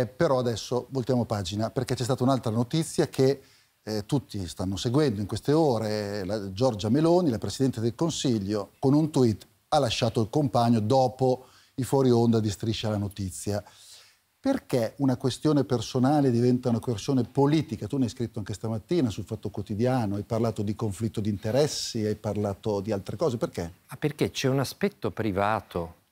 Eh, però adesso voltiamo pagina perché c'è stata un'altra notizia che eh, tutti stanno seguendo in queste ore. La, Giorgia Meloni, la Presidente del Consiglio, con un tweet ha lasciato il compagno dopo i fuori onda di Striscia la Notizia. Perché una questione personale diventa una questione politica? Tu ne hai scritto anche stamattina sul Fatto Quotidiano, hai parlato di conflitto di interessi, hai parlato di altre cose. Perché? Ma perché c'è un aspetto privato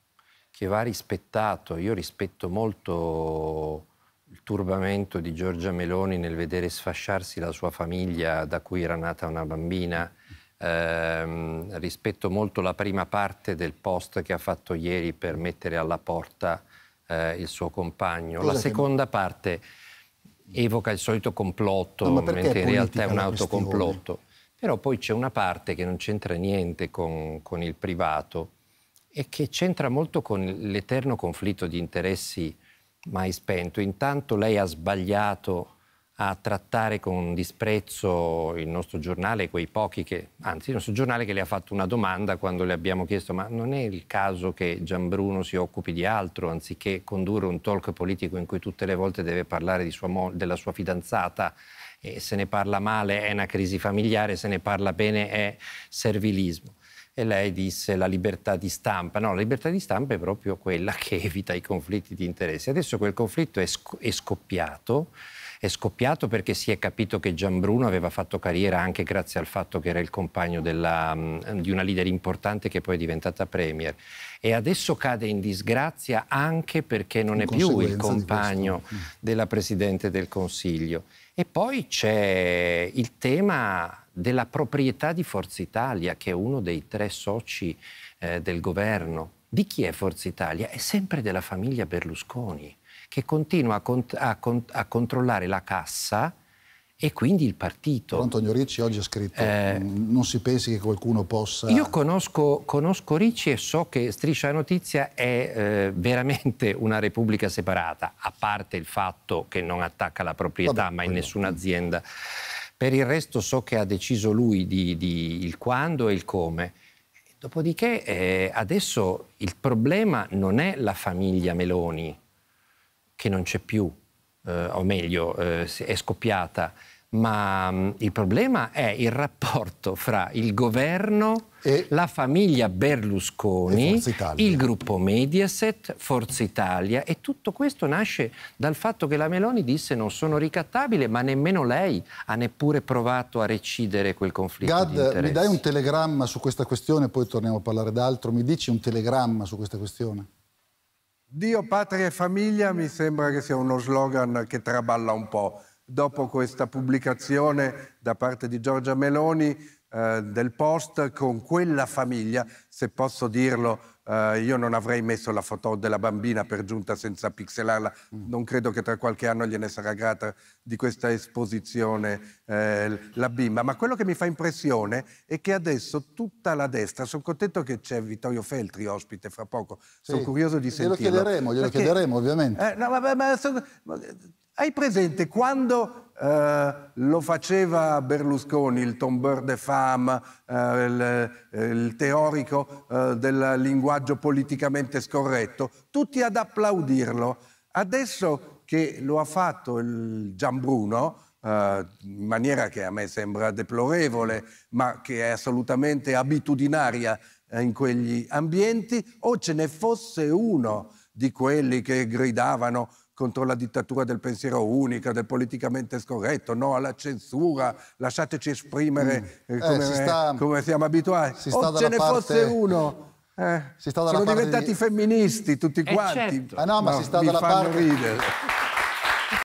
che va rispettato. Io rispetto molto il turbamento di Giorgia Meloni nel vedere sfasciarsi la sua famiglia da cui era nata una bambina. Eh, rispetto molto la prima parte del post che ha fatto ieri per mettere alla porta eh, il suo compagno. Cosa la seconda che... parte evoca il solito complotto, no, mentre in realtà è un autocomplotto. Però poi c'è una parte che non c'entra niente con, con il privato, e che c'entra molto con l'eterno conflitto di interessi mai spento. Intanto lei ha sbagliato a trattare con disprezzo il nostro giornale, quei pochi che, anzi il nostro giornale che le ha fatto una domanda quando le abbiamo chiesto ma non è il caso che Gianbruno si occupi di altro anziché condurre un talk politico in cui tutte le volte deve parlare sua della sua fidanzata e se ne parla male è una crisi familiare, se ne parla bene è servilismo e lei disse la libertà di stampa. No, la libertà di stampa è proprio quella che evita i conflitti di interessi. Adesso quel conflitto è, sc è scoppiato è scoppiato perché si è capito che Gianbruno aveva fatto carriera anche grazie al fatto che era il compagno della, di una leader importante che poi è diventata premier e adesso cade in disgrazia anche perché non in è più il compagno mm. della Presidente del Consiglio. E poi c'è il tema della proprietà di Forza Italia, che è uno dei tre soci eh, del governo. Di chi è Forza Italia? È sempre della famiglia Berlusconi, che continua a, cont a, cont a controllare la cassa e quindi il partito. Però Antonio Ricci oggi ha scritto, eh, non si pensi che qualcuno possa... Io conosco, conosco Ricci e so che Striscia Notizia è eh, veramente una repubblica separata, a parte il fatto che non attacca la proprietà, Vabbè, ma in nessuna azienda. Per il resto so che ha deciso lui di, di il quando e il come. Dopodiché eh, adesso il problema non è la famiglia Meloni, che non c'è più, eh, o meglio eh, è scoppiata, ma mh, mm, il problema è il rapporto fra il governo, e la famiglia Berlusconi, il gruppo Mediaset, Forza Italia e tutto questo nasce dal fatto che la Meloni disse non sono ricattabile ma nemmeno lei ha neppure provato a recidere quel conflitto Gad, mi dai un telegramma su questa questione poi torniamo a parlare d'altro mi dici un telegramma su questa questione? Dio, patria e famiglia mi sembra che sia uno slogan che traballa un po'. Dopo questa pubblicazione da parte di Giorgia Meloni eh, del post con quella famiglia, se posso dirlo, Uh, io non avrei messo la foto della bambina per giunta senza pixelarla, mm. non credo che tra qualche anno gliene sarà grata di questa esposizione eh, la bimba, ma quello che mi fa impressione è che adesso tutta la destra, sono contento che c'è Vittorio Feltri ospite fra poco, sì, sono curioso di sentirlo. Glielo chiederemo, glielo perché, chiederemo ovviamente. Eh, no, vabbè, ma, so, ma, hai presente quando eh, lo faceva Berlusconi, il tombeur de femme, eh, il, eh, il, teorico del linguaggio? linguaggio politicamente scorretto, tutti ad applaudirlo. Adesso che lo ha fatto il Giambruno, Uh, eh, in maniera che a me sembra deplorevole, ma che è assolutamente abitudinaria eh, in quegli ambienti, o ce ne fosse uno di quelli che gridavano contro la dittatura del pensiero unico, del politicamente scorretto, no alla censura, lasciateci esprimere mm. eh, come, eh, si sta, come, siamo abituati. Si o ce ne parte... fosse uno eh, sono diventati di... femministi tutti eh, quanti. Certo. Eh no, ma no, si sta dalla parte. Ridere.